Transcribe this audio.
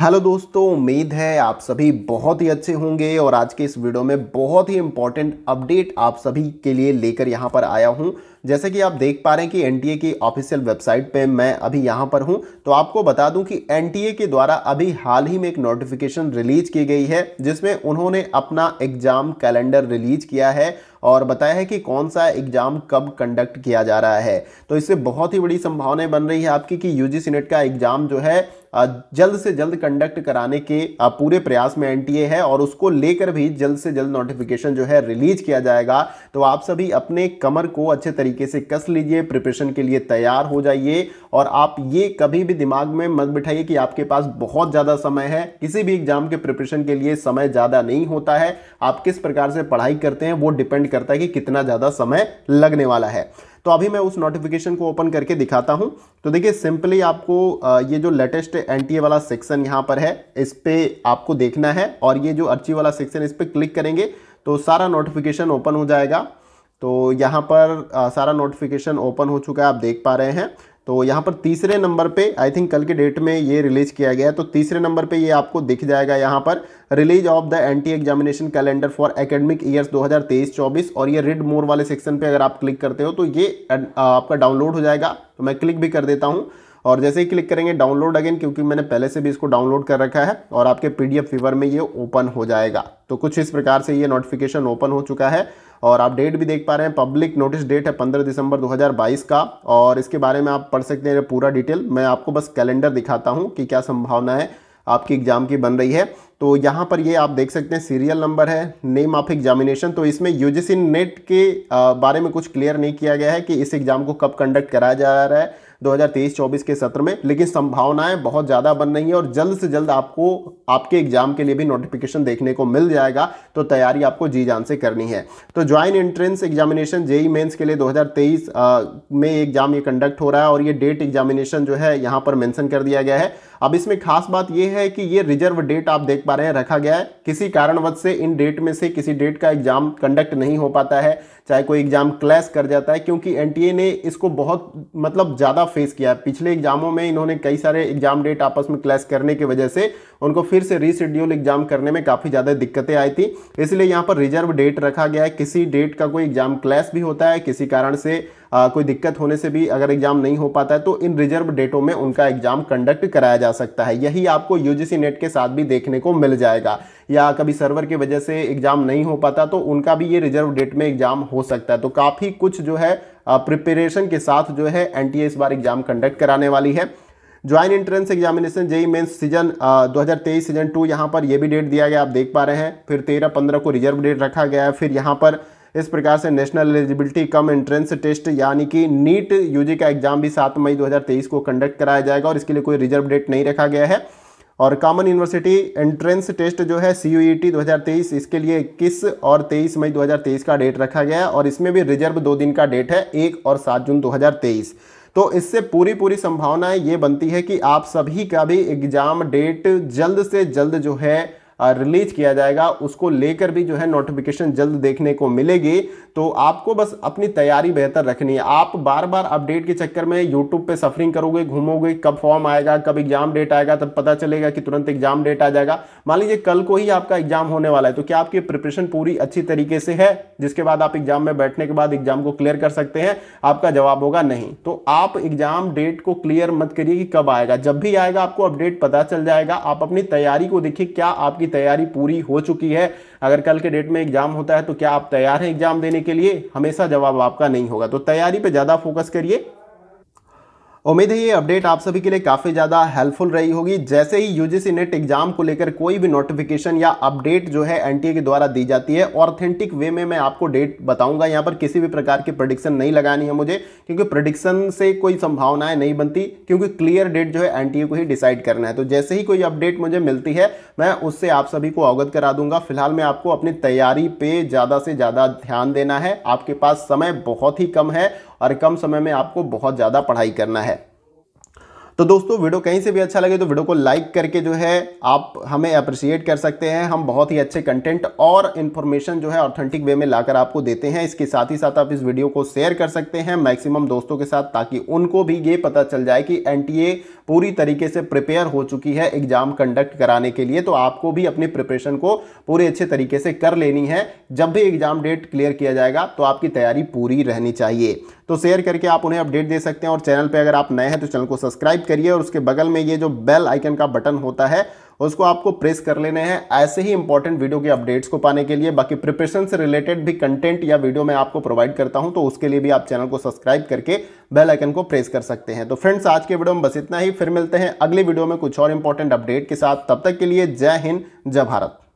hello दोस्तों उम्मीद है आप सभी बहुत ही अच्छे होंगे और आज के इस वीडियो में बहुत ही इम्पोर्टेंट अपडेट आप सभी के लिए लेकर यहां पर आया हूं जैसे कि आप देख पा रहे हैं कि एनटीए की ऑफिशियल वेबसाइट पे मैं अभी यहां पर हूं तो आपको बता दूं कि एनटीए के द्वारा अभी हाल ही में एक नोटिफिकेशन रिलीज की गई है जिसमें उन्होंने अपना एग्जाम कैलेंडर रिलीज किया है और बताया है कि कौन सा एग्जाम कब कंडक्ट किया जा रहा है तो इससे बहुत ही बड़ी संभावनाएं बन रही है आपकी कि यूजीसी नेट का एग्जाम जो है जल्द से जल्द कंडक्ट कराने के पूरे प्रयास में एनटीए है और उसको लेकर भी जल्द से जल्द नोटिफिकेशन जो है रिलीज किया जाएगा तो आप सभी अपने कमर को अच्छे तरीके से कस लीजिए प्रिपरेशन के लिए तैयार हो जाइए और आप ये कभी भी दिमाग में मत बिठाइए कि आपके पास बहुत ज़्यादा समय है किसी भी एग्जाम के प्रिपरेशन के लिए समय ज़्यादा नहीं होता है आप किस प्रकार से पढ़ाई करते हैं वो डिपेंड करता है कि कितना ज़्यादा समय लगने वाला है तो अभी मैं उस नोटिफिकेशन को ओपन करके दिखाता हूँ तो देखिए सिंपली आपको ये जो लेटेस्ट एन वाला सेक्शन यहाँ पर है इस पर आपको देखना है और ये जो अर्ची वाला सेक्शन इस पर क्लिक करेंगे तो सारा नोटिफिकेशन ओपन हो जाएगा तो यहाँ पर आ, सारा नोटिफिकेशन ओपन हो चुका है आप देख पा रहे हैं तो यहाँ पर तीसरे नंबर पे आई थिंक कल के डेट में ये रिलीज किया गया तो तीसरे नंबर पे ये आपको दिख जाएगा यहाँ पर release of the tentative examination calendar for academic years 2023-24 और ये रिड मोर वाले सेक्शन पे अगर आप क्लिक करते हो तो ये अं, आपका डाउनलोड हो जाएगा तो मैं क्लिक भी कर देता हूँ और जैसे ही क्लिक करेंगे डाउनलोड अगेन क्योंकि मैंने पहले से भी इसको डाउनलोड कर रखा है और आपके पीडीएफ फीवर में ये ओपन हो जाएगा तो कुछ इस प्रकार से ये नोटिफिकेशन ओपन हो चुका है और आप डेट भी देख पा रहे हैं पब्लिक नोटिस डेट है 15 दिसंबर 2022 का और इसके बारे में आप पढ़ सकते हैं पूरा डिटेल मैं आपको बस कैलेंडर दिखाता हूँ कि क्या संभावना है आपकी एग्ज़ाम की बन रही है तो यहाँ पर ये आप देख सकते हैं सीरियल नंबर है नेम ऑफ एग्जामिनेशन तो इसमें यूजीसी नेट के बारे में कुछ क्लियर नहीं किया गया है कि इस एग्ज़ाम को कब कंडक्ट कराया जा रहा है 2023-24 के सत्र में लेकिन संभावनाएं बहुत ज़्यादा बन रही हैं और जल्द से जल्द आपको आपके एग्जाम के लिए भी नोटिफिकेशन देखने को मिल जाएगा तो तैयारी आपको जी जान से करनी है तो joint entrance examination JEE mains के लिए 2023 में एग्जाम ये कंडक्ट हो रहा है और ये डेट एग्जामिनेशन जो है यहाँ पर मैंसन कर दिया गया है अब इसमें खास बात यह है कि ये रिजर्व डेट आप देख पा रहे हैं रखा गया है किसी कारणवश से इन डेट में से किसी डेट का एग्जाम कंडक्ट नहीं हो पाता है चाहे कोई एग्जाम क्लैश कर जाता है क्योंकि एनटीए ने इसको बहुत मतलब ज़्यादा फेस किया है पिछले एग्जामों में इन्होंने कई सारे एग्जाम डेट आपस में क्लैश करने की वजह से उनको फिर से रीशेड्यूल एग्जाम करने में काफ़ी ज़्यादा दिक्कतें आई थी इसलिए यहाँ पर रिजर्व डेट रखा गया है किसी डेट का कोई एग्जाम क्लैश भी होता है किसी कारण से आ, कोई दिक्कत होने से भी अगर एग्जाम नहीं हो पाता है तो इन रिजर्व डेटों में उनका एग्जाम कंडक्ट कराया जा सकता है यही आपको यूजीसी नेट के साथ भी देखने को मिल जाएगा या कभी सर्वर की वजह से एग्जाम नहीं हो पाता तो उनका भी ये रिजर्व डेट में एग्जाम हो सकता है तो काफ़ी कुछ जो है प्रिपरेशन के साथ जो है एन इस बार एग्जाम कंडक्ट कराने वाली है joint entrance examination JEE mains season 2023 season two यहाँ पर ये भी डेट दिया गया आप देख पा रहे हैं फिर तेरह पंद्रह को रिजर्व डेट रखा गया है फिर यहाँ पर इस प्रकार से national eligibility cum entrance test यानी कि नीट यूजी का एग्जाम भी सात मई 2023 को कंडक्ट कराया जाएगा और इसके लिए कोई रिजर्व डेट नहीं रखा गया है और कॉमन यूनिवर्सिटी एंट्रेंस टेस्ट जो है सी यू ई टी दो हज़ार तेईस इसके लिए इक्कीस और तेईस मई दो हज़ार तेईस का डेट रखा गया है और इसमें भी रिजर्व दो दिन का डेट है एक और सात जून दो हज़ार तेईस तो इससे पूरी पूरी संभावनाएं ये बनती है कि आप सभी का भी एग्ज़ाम डेट जल्द से जल्द जो है रिलीज किया जाएगा उसको लेकर भी जो है नोटिफिकेशन जल्द देखने को मिलेगी तो आपको बस अपनी तैयारी बेहतर रखनी है आप बार बार अपडेट के चक्कर में यूट्यूब पे सफरिंग करोगे घूमोगे कब फॉर्म आएगा कब एग्जाम डेट आएगा तब पता चलेगा कि तुरंत एग्जाम डेट आ जाएगा मान लीजिए कल को ही आपका एग्जाम होने वाला है तो क्या आपकी प्रिपरेशन पूरी अच्छी तरीके से है जिसके बाद आप एग्जाम में बैठने के बाद एग्जाम को क्लियर कर सकते हैं आपका जवाब होगा नहीं तो आप एग्जाम डेट को क्लियर मत करिए कि कब आएगा जब भी आएगा आपको अपडेट पता चल जाएगा आप अपनी तैयारी को देखिए क्या आपकी तैयारी पूरी हो चुकी है अगर कल के डेट में एग्जाम होता है तो क्या आप तैयार हैं एग्जाम देने के लिए हमेशा जवाब आपका नहीं होगा तो तैयारी पर ज़्यादा फोकस करिए उम्मीद है ये अपडेट आप सभी के लिए काफ़ी ज़्यादा हेल्पफुल रही होगी जैसे ही यूजीसी नेट एग्जाम को लेकर कोई भी नोटिफिकेशन या अपडेट जो है एनटीए के द्वारा दी जाती है ऑथेंटिक वे में मैं आपको डेट बताऊंगा यहाँ पर किसी भी प्रकार की प्रडिक्शन नहीं लगानी है मुझे क्योंकि प्रडिक्शन से कोई संभावनाएं नहीं बनती क्योंकि क्लियर डेट जो है एन को ही डिसाइड करना है तो जैसे ही कोई अपडेट मुझे मिलती है मैं उससे आप सभी को अवगत करा दूंगा फिलहाल मैं आपको अपनी तैयारी पर ज़्यादा से ज़्यादा ध्यान देना है आपके पास समय बहुत ही कम है और कम समय में आपको बहुत ज़्यादा पढ़ाई करना है तो दोस्तों वीडियो कहीं से भी अच्छा लगे तो वीडियो को लाइक करके जो है आप हमें अप्रिशिएट कर सकते हैं हम बहुत ही अच्छे कंटेंट और इन्फॉर्मेशन जो है ऑथेंटिक वे में लाकर आपको देते हैं इसके साथ ही साथ आप इस वीडियो को शेयर कर सकते हैं मैक्सिमम दोस्तों के साथ ताकि उनको भी ये पता चल जाए कि एन पूरी तरीके से प्रिपेयर हो चुकी है एग्जाम कंडक्ट कराने के लिए तो आपको भी अपनी प्रिपरेशन को पूरे अच्छे तरीके से कर लेनी है जब भी एग्जाम डेट क्लियर किया जाएगा तो आपकी तैयारी पूरी रहनी चाहिए तो शेयर करके आप उन्हें अपडेट दे सकते हैं और चैनल पर अगर आप नए हैं तो चैनल को सब्सक्राइब करिए और उसके बगल में ये जो बेल आइकन का बटन होता है उसको आपको प्रेस कर लेने हैं ऐसे ही इंपॉर्टेंट वीडियो के अपडेट्स को पाने के लिए बाकी प्रिपरेशन से रिलेटेड भी कंटेंट या वीडियो मैं आपको प्रोवाइड करता हूं तो उसके लिए भी आप चैनल को सब्सक्राइब करके बेल आइकन को प्रेस कर सकते हैं तो फ्रेंड्स आज के वीडियो में बस इतना ही फिर मिलते हैं अगले वीडियो में कुछ और इंपॉर्टेंट अपडेट के साथ तब तक के लिए जय हिंद जय भारत